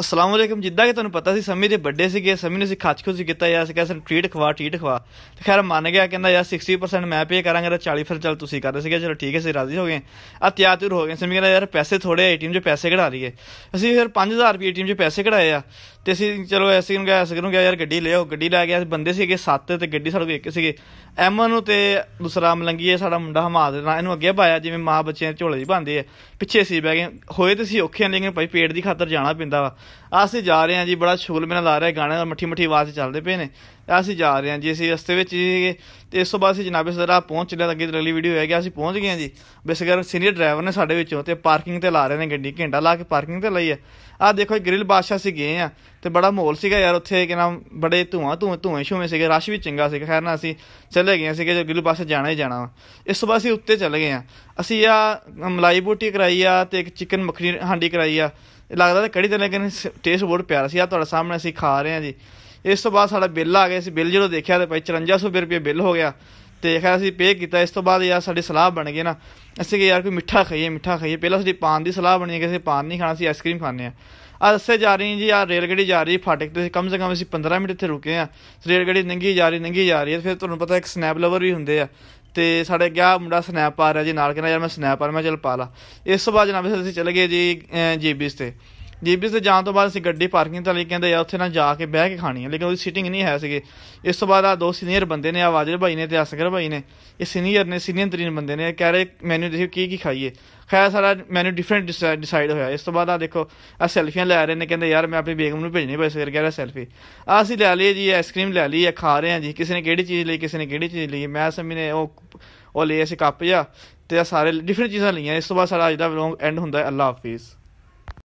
ਅਸਲਾਮ ਅਲੈਕਮ ਜਿੱਦਾਂ ਕਿ ਤੁਹਾਨੂੰ ਪਤਾ ਸੀ ਸਮੀ ਦੇ ਵੱਡੇ ਸੀਗੇ ਸਮੀ ਨੇ ਸਿਖਾਚ ਸੀ ਕੀਤਾ ਯਾਰ ਸਿਕਾ ਸਾਨੂੰ ਟ੍ਰੀਟ ਖਵਾ ਟ੍ਰੀਟ ਖਵਾ ਤੇ ਖੈਰ ਮੰਨ ਗਿਆ ਕਹਿੰਦਾ ਯਾਰ 60% ਮੈਂ ਪੇ ਕਰਾਂਗਾ ਤੇ 40 ਫਿਰ ਚਲ ਤੁਸੀਂ ਕਰਦੇ ਸੀਗੇ ਚਲੋ ਠੀਕ ਹੈ ਸੀ ਰਾਜ਼ੀ ਹੋ ਗਏ ਆ ਤਿਆਰ ਹੋ ਗਏ ਸਮੀ ਕਹਿੰਦਾ ਯਾਰ ਪੈਸੇ ਥੋੜੇ ਏਟੀਐਮ 'ਚ ਪੈਸੇ ਕਢਾ ਲਈਏ ਅਸੀਂ ਫਿਰ 5000 ਰੁਪਏ ਏਟੀਐਮ 'ਚ ਪੈਸੇ ਕਢਾਏ ਆ ਤੇ ਅਸੀਂ ਚਲੋ ਐਸੀ ਨੂੰ ਗਿਆ ਐਸੀ ਨੂੰ ਗਿਆ ਯਾਰ ਗੱਡੀ ਲਿਓ ਗੱਡੀ ਲੈ ਕੇ ਗਿਆ ਬੰਦੇ ਸੀਗੇ 7 ਤੇ ਗੱਡੀ ਸਾਡੇ ਕੋਲ ਇੱਕ ਸੀਗੇ ਐਮਨ ਨੂੰ ਤੇ ਦੂਸਰਾ ਮਲੰਗੀ ਹੈ ਸਾਡਾ ਮੁੰਡਾ ਹਮਾਦ ਨਾਲ ਇਹਨੂੰ ਅੱਗੇ ਪਾਇਆ ਜਿਵੇਂ ਮਾਂ ਬੱਚਿਆਂ ਝੋਲੇ ਦੀ ਪਾਉਂਦੇ ਆ ਪਿੱਛੇ ਸੀ ਬਹਿ ਗਏ ਹੋਏ ਤੇ ਸੀ ਔਖੇ ਲੇਕਿਨ ਭਾਈ ਪੇਟ ਦੀ ਖਾਤਰ ਜਾਣਾ ਪੈਂਦਾ ਵਾ ਅਸੀਂ ਜਾ ਰਹੇ ਹਾਂ ਜੀ ਬੜਾ ਸ਼ੁਗਲ ਮੇਨ ਲਾ ਰਿਹਾ ਗਾਣੇ ਦਾ ਮਠੀ ਮਠੀ ਆਵਾਜ਼ ਚੱਲਦੇ ਪਏ ਨੇ ਅਸੀਂ ਜਾ ਰਹੇ ਹਾਂ ਜੀ ਅਸੀਂ ਰਸਤੇ ਵਿੱਚ ਸੀਗੇ ਤੇ ਇਸ ਤੋਂ ਬਾਅਦ ਅਸੀਂ ਜਨਾਬੇ ਸਦਰਾ ਪਹੁੰਚ ਲਿਆ ਅੱਗੇ ਅਗਲੀ ਵੀਡੀਓ ਹੈ ਕਿ ਅਸੀਂ ਪਹੁੰਚ ਗਏ ਹਾਂ ਜੀ ਕਰ ਸੀਨੀਅਰ ਡਰਾਈਵਰ ਨੇ ਸਾਡੇ ਵਿੱਚੋਂ ਤੇ ਪਾਰਕਿੰਗ ਤੇ ਲਾ ਰਹੇ ਨੇ ਗੱਡੀ ਘੰਟਾ ਲਾ ਕੇ ਪਾਰਕਿੰਗ ਤੇ ਲਈ ਆ ਆ ਦੇਖੋ ਗ੍ਰਿਲ ਬਾਦਸ਼ਾਹ ਸੀ ਗਏ ਆ ਤੇ ਬੜਾ ਮਾਹੌਲ ਸੀਗਾ ਯਾਰ ਉੱਥੇ ਕਿ ਨਾਮ ਬੜੇ ਧੂਆਂ ਧੂਆਂ ਧੂਏ ਸ਼ੂਏ ਸੀਗੇ ਰਸ਼ ਵੀ ਚੰਗਾ ਸੀਗਾ ਖੈਰ ਨਾ ਅਸੀਂ ਚਲੇ ਗਏ ਸੀਗੇ ਜੋ ਗਿੱਲੂ ਪਾਸੇ ਜਾਣਾ ਹੀ ਜਾਣਾ ਇਸ ਤੋਂ ਬਾਅਦ ਅਸੀਂ ਉੱਤੇ ਚਲੇ ਗਏ ਆ ਅਸੀਂ ਆ ਮਲਾਈ ਬੋਟੀ ਕਰਾਈ ਆ ਤੇ ਇੱਕ ਚਿਕਨ ਮੱਖਣੀ ਹਾਂਡੀ ਕਰਾਈ ਆ ਲੱਗਦਾ ਤੇ ਕੜੀ ਤੇ ਲੇਕਿਨ ਟੇਸਟ ਬਹੁਤ ਪਿਆਰਾ ਸੀ ਆ ਤੁਹਾਡੇ ਸਾਹਮਣੇ ਅਸੀਂ ਖਾ ਰਹੇ ਆ ਜੀ ਇਸ ਤੋਂ ਬਾਅਦ ਸਾਡਾ ਬਿੱਲ ਆ ਗਿਆ ਸੀ ਬਿੱਲ ਜਦੋਂ ਦੇਖਿਆ ਤੇ ਭਾਈ 5400 ਰੁਪਏ ਬਿੱਲ ਹੋ ਗਿਆ ਤੇ ਖੈਰ ਅਸੀਂ ਪੇ ਕੀਤਾ ਇਸ ਤੋਂ ਬਾਅਦ ਯਾਰ ਸਾਡੀ ਸਲਾਹ ਬਣ ਗਈ ਨਾ ਅਸੀਂ ਕਿ ਯਾਰ ਕੋਈ ਮਿੱਠਾ ਖਾਈਏ ਮਿੱਠਾ ਖਾਈਏ ਪਹਿਲਾਂ ਸਾਡੀ ਪਾਨ ਦੀ ਸਲਾਹ ਬਣੀ ਕਿ ਅਸੀਂ ਪਾਨ ਨਹੀਂ ਖਾਣਾ ਸੀ ਆਈਸਕ੍ਰੀਮ ਖਾਣੇ ਆ ਆ ਦੱਸੇ ਜਾ ਰਹੀ ਜੀ ਆ ਰੇਲ ਗੱਡੀ ਜਾ ਰਹੀ ਫਾਟਕ ਤੇ ਕਮ ਸੇ ਕਮ ਅਸੀਂ 15 ਮਿੰਟ ਇੱਥੇ ਰੁਕੇ ਆ ਰੇਲ ਗੱਡੀ ਨੰਗੀ ਜਾ ਰਹੀ ਨੰਗੀ ਜਾ ਰਹੀ ਫਿਰ ਤੁਹਾਨੂੰ ਪਤਾ ਇੱਕ ਸਨੈਪ ਲਵਰ ਵੀ ਹੁੰਦੇ ਆ ਤੇ ਸਾਡੇ ਗਿਆ ਮੁੰਡਾ ਸਨੈਪ ਆ ਰਿਹਾ ਜੀ ਨਾਲ ਕਹਿੰਦਾ ਯਾਰ ਮੈਂ ਸਨੈਪ ਆ ਮੈਂ ਚਲ ਪਾ ਲਾ ਇਸ ਤੋਂ ਬਾਅਦ ਜਨਾਬ ਅਸੀਂ ਚਲੇ ਗਏ ਜੀ ਜੀਬੀਸ ਤੇ ਜੀਬੀ ਤੇ ਜਾਣ ਤੋਂ ਬਾਅਦ ਅਸੀਂ ਗੱਡੀ ਪਾਰਕਿੰਗ ਤੇ ਲਈ ਕਹਿੰਦੇ ਯਾਰ ਉੱਥੇ ਨਾ ਜਾ ਕੇ ਬਹਿ ਕੇ ਖਾਣੀ ਹੈ ਲੇਕਿਨ ਉਹਦੀ ਸੀਟਿੰਗ ਨਹੀਂ ਹੈ ਸੀਗੇ ਇਸ ਤੋਂ ਬਾਅਦ ਆ ਦੋ ਸੀਨੀਅਰ ਬੰਦੇ ਨੇ ਆਵਾਜ਼ਰ ਭਾਈ ਨੇ ਤੇ ਅਸਗਰ ਭਾਈ ਨੇ ਇਹ ਸੀਨੀਅਰ ਨੇ ਸੀਨੀਅਰ ਤਰੀਨ ਬੰਦੇ ਨੇ ਕਹਿ ਰਹੇ ਮੈਨੂੰ ਦੇਖੋ ਕੀ ਕੀ ਖਾਈਏ ਖੈਰ ਸਾਰਾ ਮੈਨੂੰ ਡਿਫਰੈਂਟ ਡਿਸਾਈਡ ਹੋਇਆ ਇਸ ਤੋਂ ਬਾਅਦ ਆ ਦੇਖੋ ਆ ਸੈਲਫੀਆਂ ਲੈ ਰਹੇ ਨੇ ਕਹਿੰਦੇ ਯਾਰ ਮੈਂ ਆਪਣੀ ਬੇਗਮ ਨੂੰ ਭੇਜਣੀ ਪਈ ਸਗਰ ਕਹਿ ਰਿਹਾ ਸੈਲਫੀ ਆ ਅਸੀਂ ਲੈ ਲਈ ਜੀ ਆਈਸਕ੍ਰੀਮ ਲੈ ਲਈਏ ਖਾ ਰਹੇ ਆ ਜੀ ਕਿਸੇ ਨੇ ਕਿਹੜੀ ਚੀਜ਼ ਲਈ ਕਿਸੇ ਨੇ ਕਿਹੜੀ ਚੀਜ਼ ਲਈ ਮੈਂ ਸਮੀ ਨੇ ਉਹ ਉਹ ਲਈ ਅਸੀਂ ਕੱਪ ਜਾਂ ਤੇ ਆ ਸਾਰੇ ਡਿਫਰੈਂਟ ਚੀਜ਼ਾਂ ਲਈਆਂ ਇਸ ਤੋਂ ਬਾਅਦ ਸਾਡਾ ਅੱਜ ਦਾ ਵਲੌਗ ਐਂਡ ਹੁੰਦਾ ਹੈ ਅੱਲਾ ਹਾਫਿਜ਼